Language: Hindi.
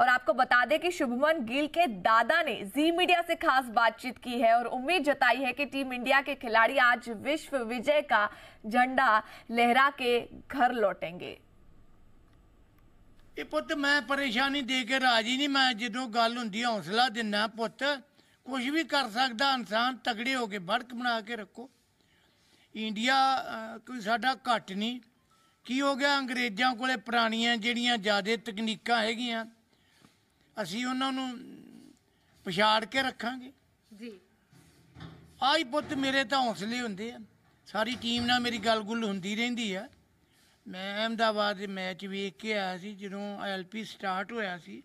और आपको बता दें कि शुभमन गिल के दादा ने जी मीडिया से खास बातचीत की है और उम्मीद जताई है कि टीम इंडिया के खिलाड़ी आज विश्व विजय का झंडा लहरा के घर लौटेंगे पुत मैं परेशानी दे के राजी नहीं मैं जो गल हों हौसला दिना पुत कुछ भी कर सकता इंसान तगड़े हो गए बड़क बना के रखो इंडिया कोई साढ़ा घट नहीं की हो गया अंग्रेजों को जड़िया ज्यादा तकनीक है ਅਸੀਂ ਉਹਨਾਂ ਨੂੰ ਪਛਾੜ ਕੇ ਰੱਖਾਂਗੇ ਜੀ ਆਈ ਪੁੱਤ ਮੇਰੇ ਤਾਂ ਹੌਸਲੇ ਹੁੰਦੇ ਆ ਸਾਰੀ ਟੀਮ ਨਾਲ ਮੇਰੀ ਗੱਲ-ਗੁੱਲ ਹੁੰਦੀ ਰਹਿੰਦੀ ਆ ਮੈਂ ਅਹਿਮਦਾਬਾਦ ਦੇ ਮੈਚ ਵੇਖ ਕੇ ਆਇਆ ਸੀ ਜਦੋਂ ਐਲਪੀ ਸਟਾਰਟ ਹੋਇਆ ਸੀ